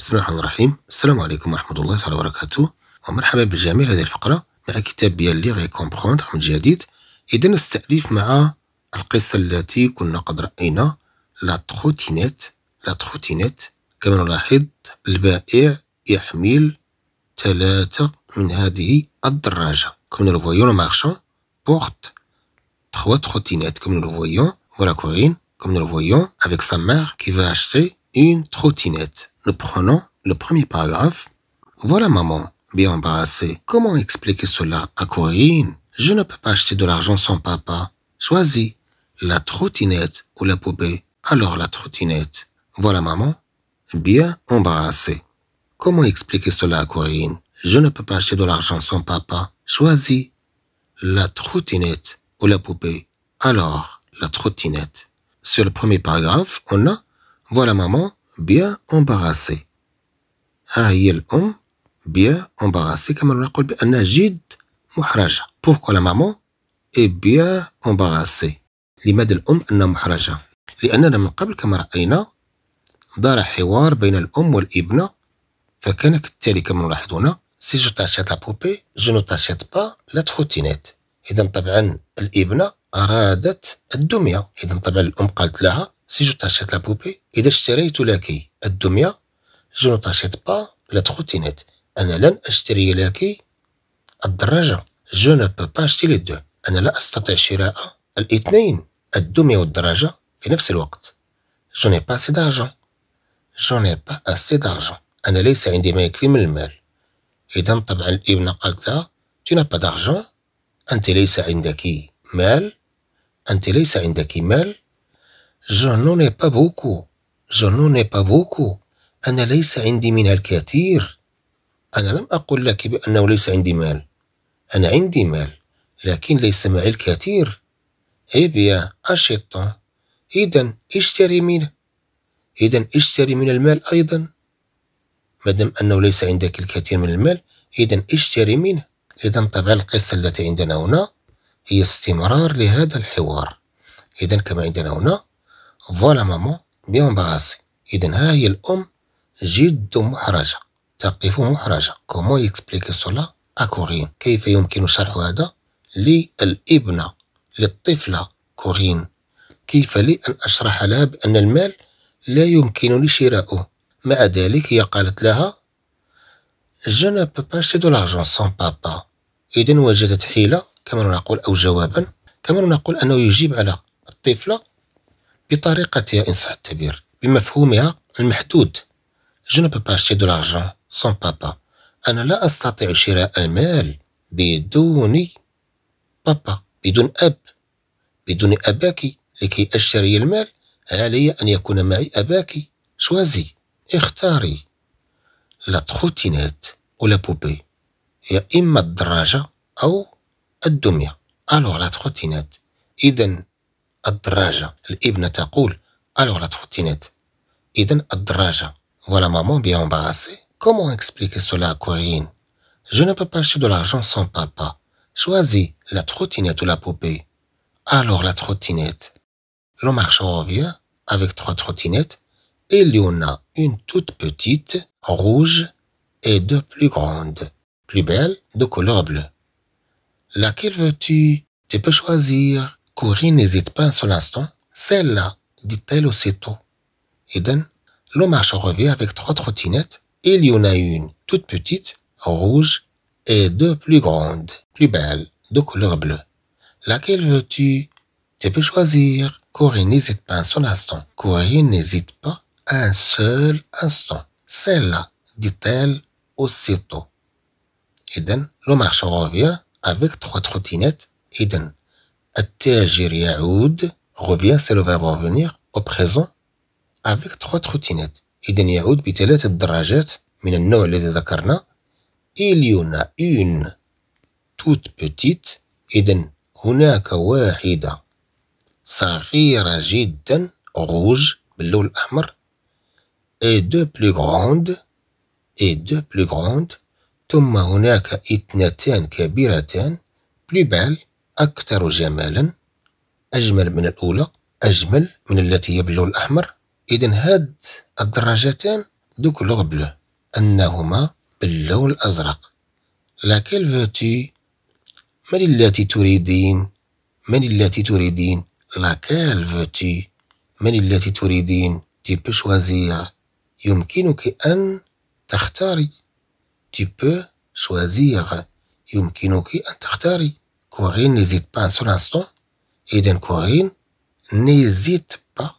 بسم الله الرحمن الرحيم السلام عليكم ورحمة الله تعالى وبركاته ومرحبا بالجميع هذه الفقرة مع كتاب ديال لي غي كومبخوند من جديد إذا التأليف مع القصة التي كنا قد رأينا لا تخوتينات لا تخوتينات كما نلاحظ البائع يحمل ثلاثة من هذه الدراجة كما لو فويون بورت تخوا تخوتينات كما لو ولا كورين كما لو افيك سا مير كي فا اشتي une trottinette. Nous prenons le premier paragraphe. Voilà maman, bien embarrassée. Comment expliquer cela à Corinne Je ne peux pas acheter de l'argent sans papa. Choisis la trottinette ou la poupée. Alors la trottinette. Voilà maman, bien embarrassée. Comment expliquer cela à Corinne Je ne peux pas acheter de l'argent sans papa. Choisis la trottinette ou la poupée. Alors la trottinette. Sur le premier paragraphe, on a Voilà maman, bien embarrassée. ها هي الأم bien embarrassée كما نقول بأنها جد محرجة. Pourquoi la maman est bien embarrassée لماذا الأم أنها محرجة؟ لأننا من قبل كما رأينا دار حوار بين الأم والابنة فكان كالتالي كما نلاحظ سي جو تاشيت لا بوبي جو نو تاشيت با لا تخوتينيت إذا طبعا الابنة أرادت الدمية إذا طبعا الأم قالت لها Si je t'achète la poupée, إذا اشتريت لك الدمية, je ne t'achète pas la trottinette. أنا لن أشتري لك الدراجة. Je ne peux pas acheter les deux. أنا لا أستطيع شراء الاثنين, الدمية والدراجة, في نفس الوقت. Je n'ai pas assez d'argent. Je n'ai pas assez d'argent. أنا ليس عندي ما يكفي من المال. إذا طبعا الابنة قالت لها tu n'as pas d'argent. أنت ليس عندك مال. أنت ليس عندك مال. Je n'en ai pas beaucoup. Je n'en ai pas beaucoup. أنا ليس عندي منها الكثير. أنا لم أقل لك بأنه ليس عندي مال. أنا عندي مال، لكن ليس معي الكثير. إي بيا achete إذن إذا اشتري منه. إذا اشتري من المال أيضا. مادام أنه ليس عندك الكثير من المال، إذا اشتري منه. إذا طبعا القصة التي عندنا هنا هي استمرار لهذا الحوار. إذا كما عندنا هنا فوالا مامون بيان بغاسي إذا ها هي الأم جد محرجة تقف محرجة كومون يكسبليكي سولا أكورين كيف يمكن شرح هذا للابنة للطفلة كورين كيف لي أن أشرح لها بأن المال لا يمكنني شراؤه مع ذلك هي قالت لها جو نو بو با دو لارجون سون بابا إذا وجدت حيلة كما نقول أو جوابا كما نقول أنه يجيب على الطفلة بطريقتها إن صح التعبير بمفهومها المحدود جو نو peux دو لارجون سون بابا أنا لا أستطيع شراء المال بدون بابا بدون أب بدون أباك لكي أشتري المال علي أن يكون معي أباك شوازي اختاري لا تخوتينات ولا بوبي يا إما الدراجة أو الدمية ألوغ لا تخوتينات إذا alors la trottinette voilà maman bien embarrassée comment expliquer cela à Corinne je ne peux pas acheter de l'argent sans papa choisis la trottinette ou la poupée alors la trottinette le marchand revient avec trois trottinettes et il y en a une toute petite, rouge, et deux plus grandes, plus belles, de couleur bleue. Laquelle veux-tu Tu peux choisir. Corinne n'hésite pas un seul instant. Celle-là, dit-elle aussitôt. Eden, le marche revient avec trois trottinettes. Il y en a une toute petite, rouge, et deux plus grandes, plus belles, de couleur bleue. Laquelle veux-tu Tu peux choisir. Corinne n'hésite pas un seul instant. Corinne n'hésite pas un seul instant. Celle-là, dit-elle aussitôt. Eden, le marche revient avec trois trottinettes. Eden, At-Tajir revient, c'est le verbe revenir, au présent, avec trois trottinettes. إذا يعود بثلاث درجات من النوع الذي ذكرنا. Il y en a une toute petite. إذا هناك واحدة صغيرة جدا rouge باللون الأحمر et deux plus grandes et deux plus grandes ثم هناك اثنتان كبيرتان plus belles أكثر جمالا أجمل من الأولى أجمل من التي هي باللون الأحمر إذا هاد الدراجتان دو كولور بلو أنهما باللون الأزرق لاكيل فوتي من التي تريدين من التي تريدين لاكيل فوتي من التي تريدين تي بو يمكنك أن تختاري تي بو يمكنك أن تختاري Corinne n'hésite pas un seul instant. إذا Corinne n'hésite pas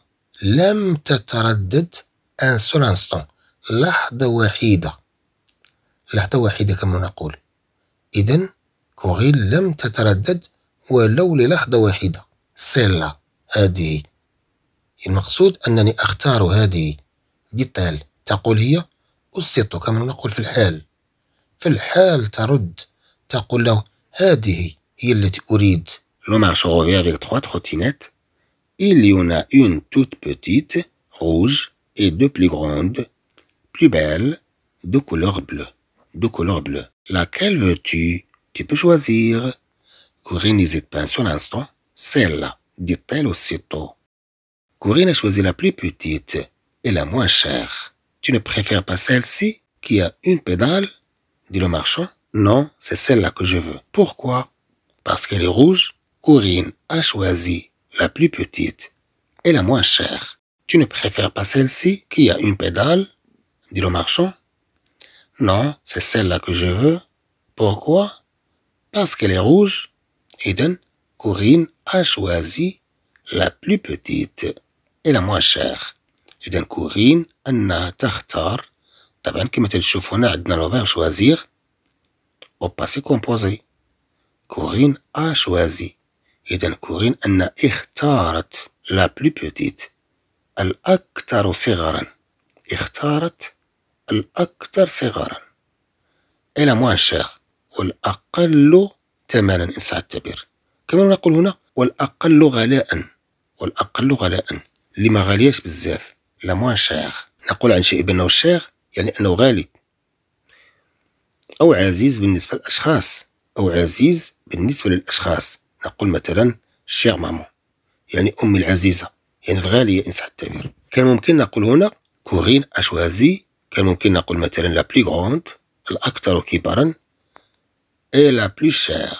لم تتردد un seul instant لحظة وحيدة لحظة وحيدة كما نقول إذن كورين لم تتردد ولو للحظة واحدة سيلا هذه المقصود أنني أختار هذه ديتال تقول هي أسيتو كما نقول في الحال في الحال ترد تقول له هذه Il est أريد le revient avec trois trottinettes. Il y en a une toute petite, rouge, et deux plus grandes, plus belles, de couleur bleue. De couleur bleue. Laquelle veux-tu Tu peux choisir. Corinne n'hésite pas un seul instant. Celle-là, dit-elle aussitôt. Corinne a choisi la plus petite et la moins chère. Tu ne préfères pas celle-ci qui a une pédale dit le marchand. Non, c'est celle-là que je veux. Pourquoi parce qu'elle est rouge, Corinne a choisi la plus petite et la moins chère. Tu ne préfères pas celle-ci qui a une pédale dit le marchand. Non, c'est celle-là que je veux. Pourquoi Parce qu'elle est rouge. Eden, Corinne a choisi la plus petite et la moins chère. إذا la أنها تختار طبعا كما تشوفون عندنا لو choisir Au passé composé. كورين أ شوازي إذا كورين أن اختارت لا بلو بوتيت الأكثر صغرا اختارت الأكثر صغرا إلى موان شير والأقل ثمنا إن سأعتبر كما نقول هنا والأقل غلاء والأقل غلاء اللي ما غالياش بزاف لا موان شير نقول عن شيء بأنه شير يعني أنه غالي أو عزيز بالنسبة للأشخاص أو عزيز بالنسبة للأشخاص نقول مثلا شير مامون يعني أمي العزيزة يعني الغالية إن صح التعبير كان ممكن نقول هنا كورين أشوازي كان ممكن نقول مثلا لا بلي غروند الأكثر كبرا إي لا بلو شير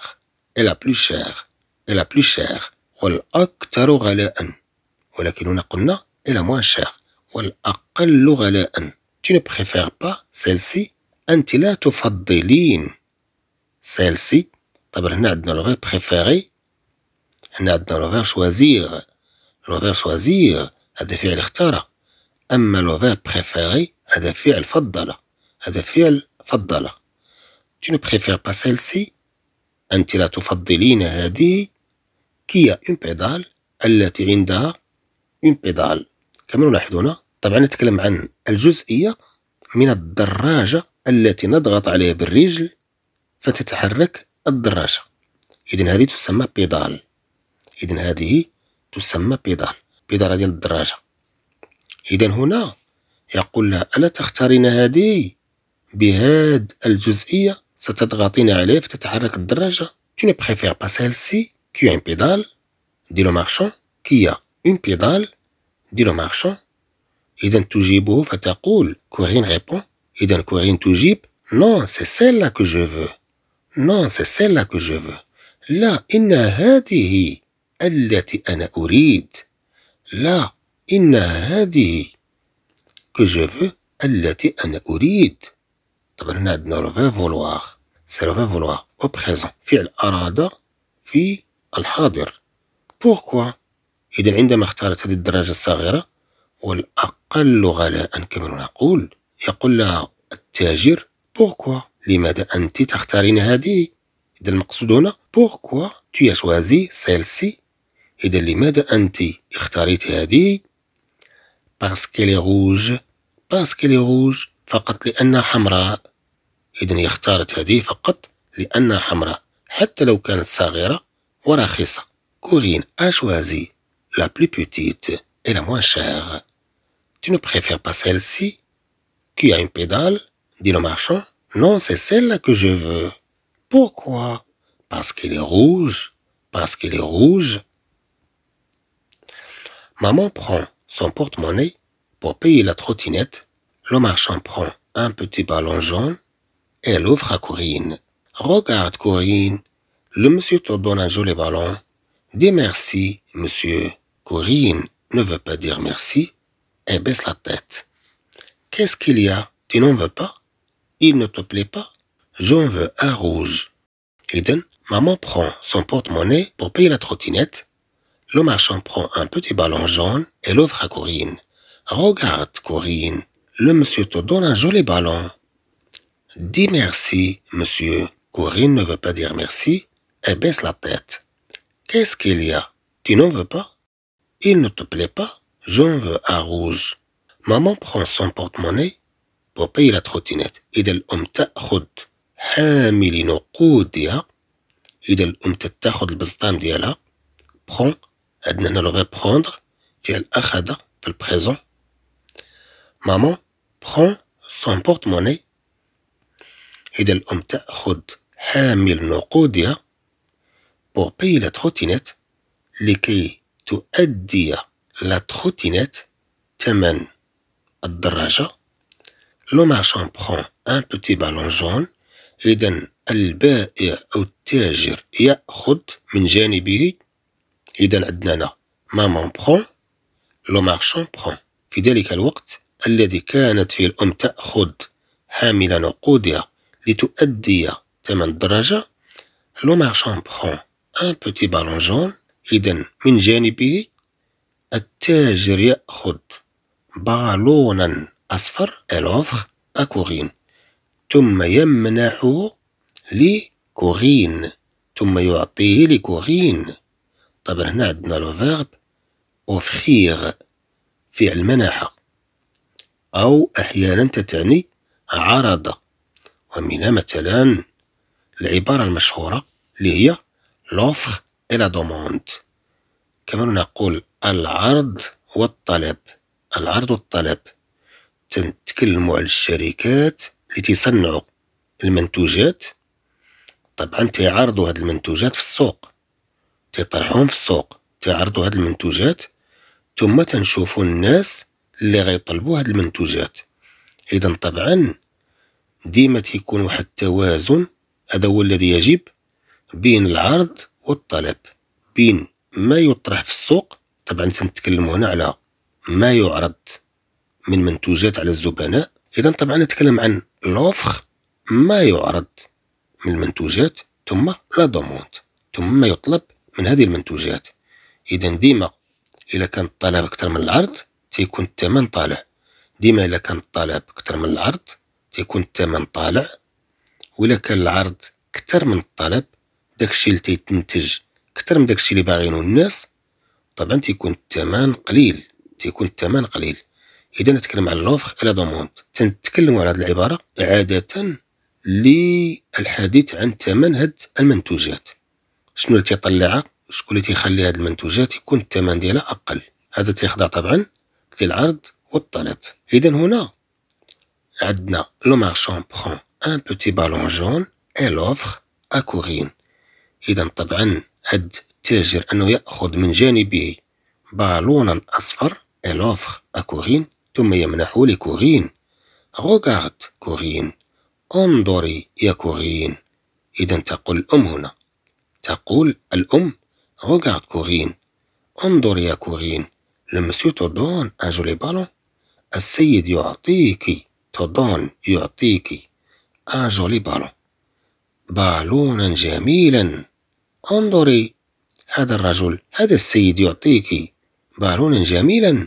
إي لا بلو شير إي لا بلو شير والأكثر غلاء ولكن هنا قلنا إي لا موان شير والأقل غلاء تي نو بريفير با سيلسي أنت لا تفضلين سيلسي طبعا هنا عندنا لو فيرب بريفيري هنا عندنا لو فيرب شوازير لو فيرب شوازير هذا فعل اختار أما لو فيرب بريفيري هذا فعل فضل هذا فعل فضل tu ne préfères pas celle-ci أنت لا تفضلين هذه كيا اون بيدال التي عندها اون بيدال كما نلاحظ هنا طبعا نتكلم عن الجزئية من الدراجة التي نضغط عليها بالرجل فتتحرك الدراجة إذن هذه تسمى بيدال إذن هذه تسمى بيدال بيدال ديال الدراجة إذن هنا يقول لها ألا تختارين هذه بهاد الجزئية ستضغطين عليه فتتحرك الدراجة tu ne préfères pas celle-ci qui a une pédale dit le marchand qui a une pédale dit le marchand إذا تجيبه فتقول كورين répond إذا كورين تجيب non c'est celle-là que je veux Non, c'est celle-là que je veux. لا inna هذه التي أنا أريد. لا inna هذه que je veux التي أنا أريد. طبعا هنا عندنا رفي فولواغ. سي رفي فولواغ أو بريزون فعل أراد في الحاضر. بوركوا؟ إذا عندما اختارت هذه الدراجة الصغيرة والأقل غلاء كما نقول يقول لها التاجر بوركوا لماذا أنت تختارين هذه؟ إذا المقصود هنا بوركوا تي أشوازي سيلسي؟ إذا لماذا أنت اختاريت هذه؟ باسكي لي روج باسكي لي روج فقط لأنها حمراء إذا هي اختارت هذه فقط لأنها حمراء حتى لو كانت صغيرة ورخيصة كورين أشوازي لا بلو بوتيت إلا موان شاغ تي نو بريفير با سيلسي كي أين بيدال دي لو مارشون Non, c'est celle-là que je veux. Pourquoi Parce qu'elle est rouge. Parce qu'elle est rouge. Maman prend son porte-monnaie pour payer la trottinette. Le marchand prend un petit ballon jaune et l'offre à Corinne. Regarde, Corinne, le monsieur te donne un joli ballon. Dis merci, monsieur. Corinne ne veut pas dire merci et baisse la tête. Qu'est-ce qu'il y a Tu n'en veux pas il ne te plaît pas J'en veux un rouge. Eden, maman prend son porte-monnaie pour payer la trottinette. Le marchand prend un petit ballon jaune et l'offre à Corinne. Regarde, Corinne, le monsieur te donne un joli ballon. Dis merci, monsieur. Corinne ne veut pas dire merci et baisse la tête. Qu'est-ce qu'il y a Tu n'en veux pas Il ne te plaît pas J'en veux un rouge. Maman prend son porte-monnaie وطيلة حتنات إذا الأم تأخذ حامل نقود ديالها إذا الأم تتأخذ البسطام ديالها بخون عندنا هنا لو بخوندر فيها الأخذ في البريزون مامون بخون سون بورت موني إذا الأم تأخذ حامل نقودها بو باي لا تروتينات لكي تؤدي لا تروتينات ثمن الدراجة لو مارشون بخون ان بوتي بالون جون إذن البائع أو التاجر يأخذ من جانبه إذا عندنا مامون بخون لو مارشون بخون في ذلك الوقت الذي كانت فيه الأم تأخذ حامل نقودها لتؤدي ثمن الدراجة لو مارشون بخون ان بوتي بالون جون إذا من جانبه التاجر يأخذ بالونا أصفر الوفر أكورين ثم يمنح لكورين ثم يعطيه لكورين طبعا هنا عندنا لو فيرب أوفخير فعل منح أو أحيانا تتعني عرض ومنها مثلا العبارة المشهورة اللي هي لوفر إلى دوموند كما نقول العرض والطلب العرض والطلب تنتكلموا على الشركات اللي تصنعوا المنتوجات طبعا تعرضوا هاد المنتوجات في السوق تيطرحوهم في السوق تعرضوا هاد المنتوجات ثم تنشوفوا الناس اللي غيطلبوا هاد المنتوجات اذا طبعا ديما تيكون واحد التوازن هذا هو الذي يجب بين العرض والطلب بين ما يطرح في السوق طبعا تنتكلموا هنا على ما يعرض من منتوجات على الزبناء اذا طبعا نتكلم عن لوفر ما يعرض من المنتوجات ثم لا دوموند ثم ما يطلب من هذه المنتوجات اذا ديما الا كان الطلب اكثر من العرض تيكون الثمن طالع ديما الا كان الطلب اكثر من العرض تيكون الثمن طالع ولا كان العرض اكثر من الطلب داكشي اللي تيتنتج اكثر من داكشي اللي باغينو الناس طبعا تيكون الثمن قليل تيكون الثمن قليل اذا نتكلم على لوفر الى دوموند تنتكلم على هذه العباره عاده للحديث عن ثمن هاد المنتوجات شنو اللي تيطلعها شكون اللي تيخلي هاد المنتوجات يكون الثمن ديالها اقل هذا تيخضع طبعا للعرض والطلب اذا هنا عندنا لو مارشون برون ان بوتي بالون جون اي لوفر اكورين اذا طبعا هاد التاجر انه ياخذ من جانبه بالونا اصفر اي لوفر اكورين ثم يمنحه لكورين روغارد كورين انظري يا كورين إذا تقول الأم هنا تقول الأم روغارد كورين انظري يا كورين لمسيو تودون ان جولي بالون السيد يعطيكِ تودون يعطيكِ ان جولي بالون بالونا جميلا انظري هذا الرجل هذا السيد يعطيك بالونا جميلا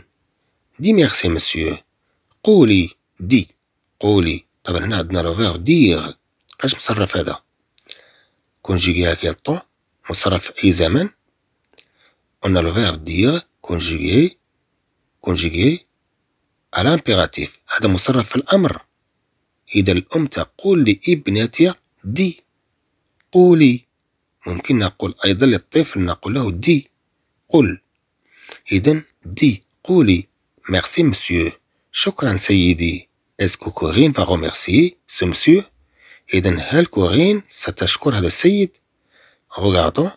دي ميرسي مسيو قولي دي قولي طبعا هنا عندنا لو فيرب ديغ اش مصرف هذا كونجيغي هاكي الطون مصرف في اي زمن قلنا لو le ديغ كونجيغي كونجيغي على امبيراتيف هذا مصرف في الامر اذا الام تقول لابنتها دي قولي ممكن نقول ايضا للطفل نقول له دي قل اذا دي قولي Merci, monsieur. شكرا سيدي. اسكو كورين que Corinne va remercier إذا هل كورين ستشكر هذا السيد؟ Regardons.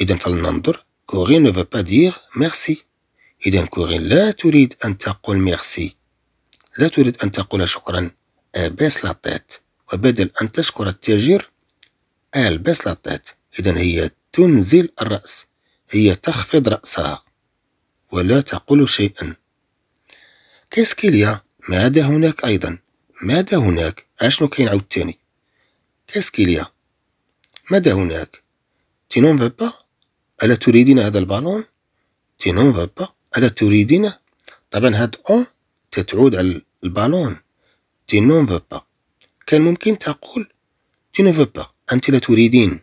إذا فلننظر. كورين نو veut pas dire merci. إذا كورين لا تريد أن تقول ميرسي. لا تريد أن تقول شكرا. أباس لاتيت. وبدل أن تشكر التاجر ألبس لاتيت. إذا هي تنزل الرأس. هي تخفض رأسها. ولا تقول شيئا. كاسكيليا ماذا هناك أيضا ماذا هناك أشنو كاين عاوتاني كاسكيليا ماذا هناك تينون فابا ألا تريدين هذا البالون تينون فابا ألا تريدينه طبعا هاد أون تتعود على البالون تينون فابا كان ممكن تقول تينون فابا أنت لا تريدين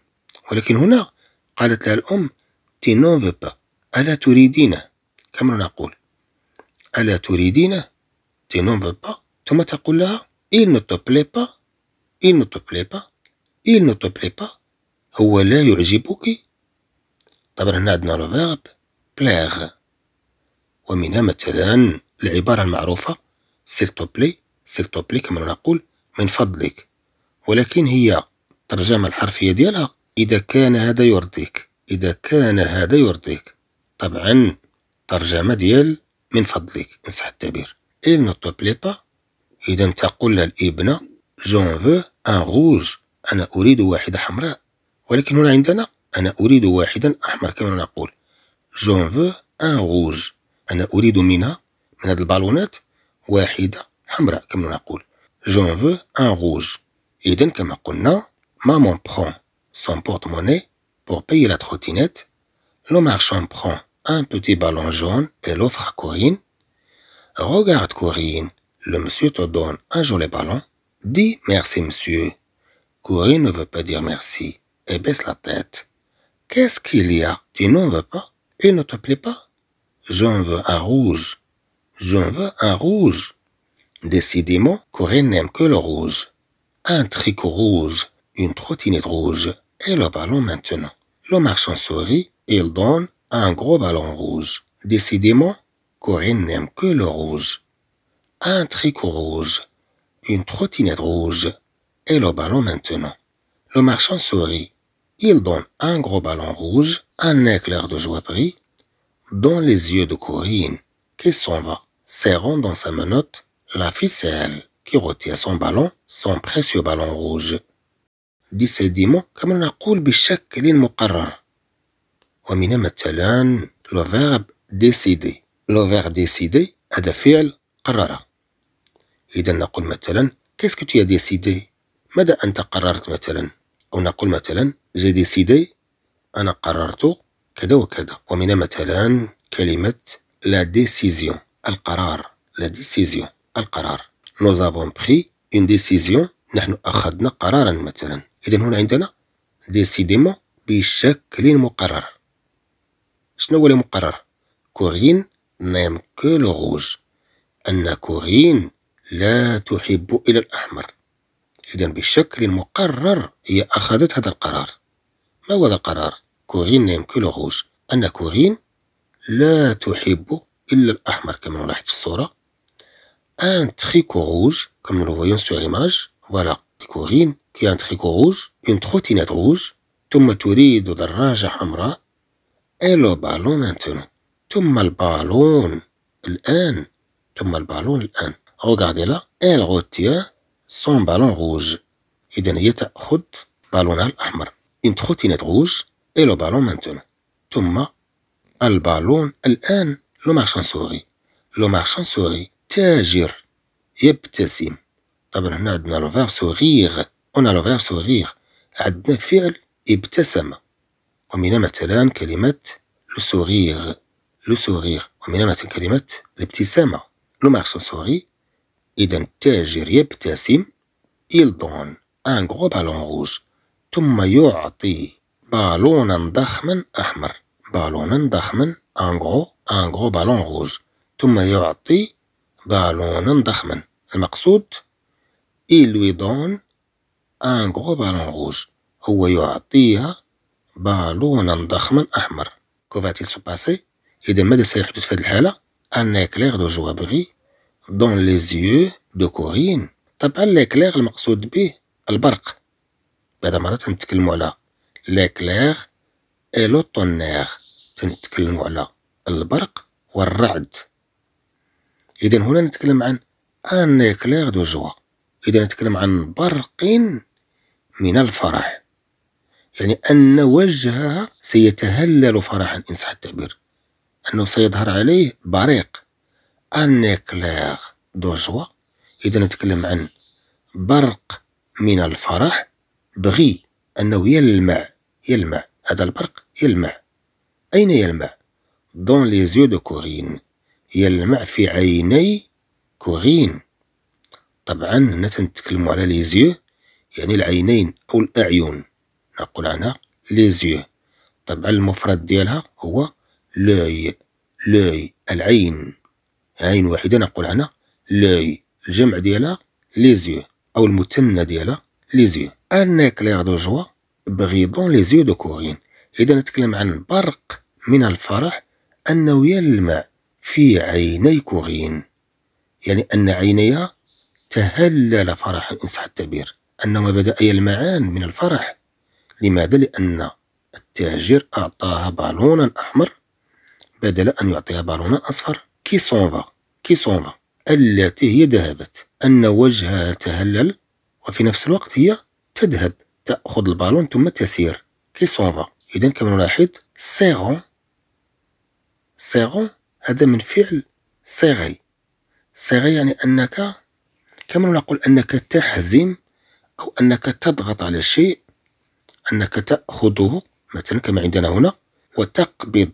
ولكن هنا قالت لها الأم تينون فابا ألا تريدينه كما نقول ألا تريدينه تي نون فو با؟ ثم تقول لها إيل نو تو بلي با إيل نو تو بلي با إيل نو تو بلي با هو لا يعجبك طبعا هنا عندنا لو فيرب بلاغ ومنها مثلا العبارة المعروفة سيل تو بلي سيل تو بلي كما نقول من فضلك ولكن هي الترجمة الحرفية ديالها إذا كان هذا يرضيك إذا كان هذا يرضيك طبعا ترجمة ديال من فضلك إن صح التعبير إل نو تو بلي با إذا تقول للابنة جون فو ان روج أنا أريد واحدة حمراء ولكن هنا عندنا أنا أريد واحدا أحمر كما نقول جون فو ان روج أنا أريد منها من هذه البالونات واحدة حمراء كما نقول جون فو ان روج إذا كما قلنا مامون برون سون بورتموني بور بيي لا تروتينيت لو مارشون برون un petit ballon jaune et l'offre à Corinne. Regarde, Corinne, le monsieur te donne un joli ballon. Dis merci, monsieur. Corinne ne veut pas dire merci et baisse la tête. Qu'est-ce qu'il y a Tu n'en veux pas Il ne te plaît pas J'en veux un rouge. J'en veux un rouge. Décidément, Corinne n'aime que le rouge. Un tricot rouge, une trottinette rouge et le ballon maintenant. Le marchand sourit, il donne un gros ballon rouge. Décidément, Corinne n'aime que le rouge. Un tricot rouge. une trottinette rouge. et le ballon maintenant. Le marchand sourit. Il donne un gros ballon rouge, un éclair de joie pris, dans les yeux de Corinne, qui s'en va, serrant dans sa menotte la ficelle qui retient son ballon, son précieux ballon rouge. Décidément, comme la ومنها مثلا لو فيرب ديسيدي لو فيرب ديسيدي هذا فعل قرر إذا نقول مثلا كيسكو تي ديسيدي ماذا أنت قررت مثلا أو نقول مثلا جي ديسيدي أنا قررت كذا وكذا ومنها مثلا كلمة لا ديسيزيون القرار لا ديسيزيون القرار نو زافون بخي اون ديسيزيون نحن أخذنا قرارا مثلا إذا هنا عندنا ديسيديمون بشكل مقرر شنو هو المقرر كورين نيم كو لو روج أن كورين لا تحب إلا الأحمر إذا بشكل مقرر هي أخذت هذا القرار ما هو هذا القرار؟ كورين نيم كو لو روج أن كورين لا تحب إلا الأحمر كما نلاحظ في الصورة ان تريكو روج كما nous في voyons فوالا كورين كي ان qui روج اون tricot روج une ثم تريد دراجة حمراء الو بالون مانتونو ثم البالون الآن ثم البالون الآن regardez لا إل retient سون بالون روج إذا هي تأخذ بالونها الأحمر إن تخوتينات روج إلو بالون مانتونو ثم البالون الآن لو مارشان سوري لو مارشان سوري تاجر يبتسم طبعا هنا عندنا لو فيرب سوريغ اون لو فيرب سوريغ عندنا فعل ابتسم ومن مثلا كلمة لو لسوغيغ لو ومن مثلا كلمة الابتسامة لو مارشون سوغي إذا التاجر يبتسم يلدون ان غو بالون روج ثم يعطي بالونا ضخما أحمر بالونا ضخما ان غو ان غو بالون روج ثم يعطي بالونا ضخما المقصود إل lui دون ان غو بالون روج هو يعطيها بالونا ضخما أحمر سو باسي إذا ماذا سيحدث في هذه الحالة أن إكلير دو جوابري دون لي زيو دو كورين طبعا ليكلير المقصود به البرق بعد مرة تنتكلمو على ليكلير اي لو طونير تنتكلمو على البرق والرعد إذا هنا نتكلم عن ان إكلير دو جوا إذا نتكلم عن برق من الفرح يعني أن وجهها سيتهلل فرحا إن صح التعبير أنه سيظهر عليه بريق أن إكلاغ دو جوا إذا نتكلم عن برق من الفرح بغي أنه يلمع يلمع هذا البرق يلمع أين يلمع؟ دون لي زيو دو كورين يلمع في عيني كورين طبعا هنا تنتكلمو على لي زيو يعني العينين أو الأعين نقول عنها ليزيو طبعا المفرد ديالها هو لوي لوي العين عين واحدة نقول عنها لوي الجمع ديالها ليزيو أو المثنى ديالها ليزيو ان كلير دو جوا بغيضون ليزيو دو كورين إذا نتكلم عن برق من الفرح أنه يلمع في عيني كورين يعني أن عينيها تهلل فرحا إن صح التعبير أنهما بدأ يلمعان من الفرح لماذا؟ لأن التاجر أعطاها بالونا أحمر بدل أن يعطيها بالونا أصفر كي سونفا كي سونفا التي هي ذهبت أن وجهها تهلل وفي نفس الوقت هي تذهب تأخذ البالون ثم تسير كي سونفا إذا كما نلاحظ سيغون سيغون هذا من فعل سيغي سيغي يعني أنك كما نقول أنك تحزم أو أنك تضغط على شيء أنك تأخذه مثلا كما عندنا هنا وتقبض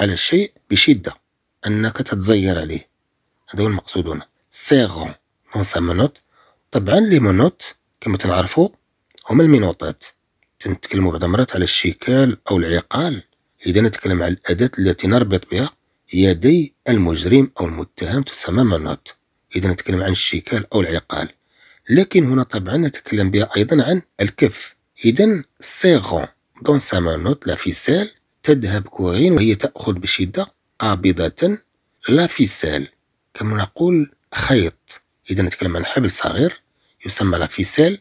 على الشيء بشدة أنك تتزير عليه هذا هو المقصود هنا سيغون نونسا منوط طبعا لي منوت كما تنعرفوا هما المينوطات تنتكلموا بعض المرات على الشكال أو العقال إذا نتكلم على الأداة التي نربط بها يدي المجرم أو المتهم تسمى منوت إذا نتكلم عن الشكال أو العقال لكن هنا طبعا نتكلم بها أيضا عن الكف إذن سيغون دون سامانوت لافيسال تذهب كورين وهي تأخذ بشدة قابضة لافيسال كما نقول خيط إذا نتكلم عن حبل صغير يسمى لافيسال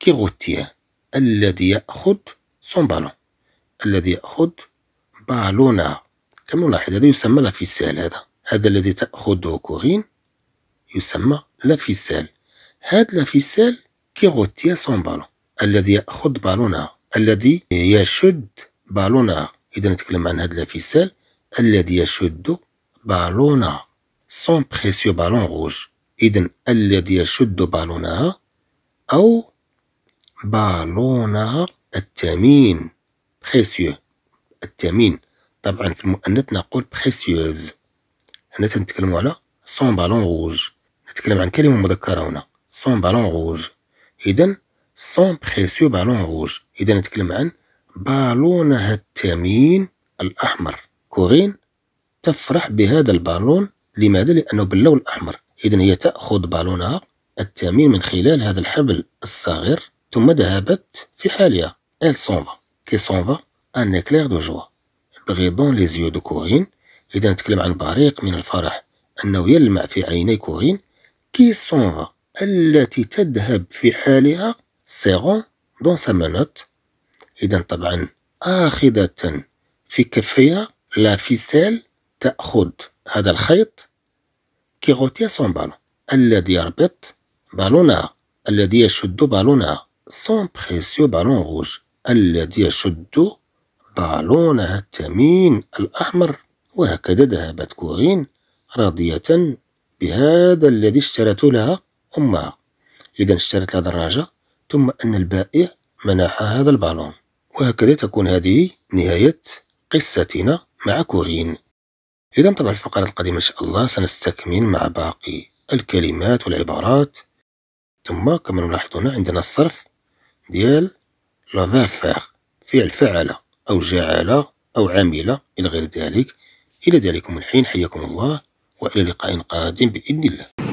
كيغوتيا الذي يأخذ سون بالون الذي يأخذ بالونا كما نلاحظ هذا يسمى لافيسال هذا هذا الذي تأخذه كورين يسمى لافيسال هذا لافيسال كيغوتيا سون بالون الذي ياخذ بالونه الذي يشد بالونه اذا نتكلم عن هذا الفيسال الذي يشد بالونه سون بريسيو بالون روج إذن الذي يشد بالونها او بالونها الثمين بريسيو الثمين طبعا في المؤنث نقول بريسيوز هنا تنتكلم على سون بالون روج نتكلم عن كلمه مذكره هنا سون بالون روج إذن سون بريسيو بالون روج اذا نتكلم عن بالونها الثمين الاحمر كورين تفرح بهذا البالون لماذا لانه باللون الاحمر اذا هي تاخذ بالونها الثمين من خلال هذا الحبل الصغير ثم ذهبت في حالها ال سونفا كي سونفا ان اكلير دو جوا بغيضون لي زيو دو كورين اذا نتكلم عن بريق من الفرح انه يلمع في عيني كورين كي سونفا التي تذهب في حالها سيغون دون سا منوت إذا طبعا آخذة في كفيها لا فيسيل تأخذ هذا الخيط كي غوتيا سون بالون الذي يربط بالونها الذي يشد بالونها سون بريسيو بالون روج الذي يشد بالونها الثمين الأحمر وهكذا ذهبت كورين راضية بهذا الذي اشترته لها أمها إذا اشترت هذا دراجة ثم أن البائع منح هذا البالون وهكذا تكون هذه نهاية قصتنا مع كورين إذا طبعا الفقرة القادمة إن شاء الله سنستكمل مع باقي الكلمات والعبارات ثم كما نلاحظ هنا عندنا الصرف ديال لافافير فعل فعل أو جعل أو عمل إلى غير ذلك إلى ذلك الحين حياكم الله وإلى لقاء قادم بإذن الله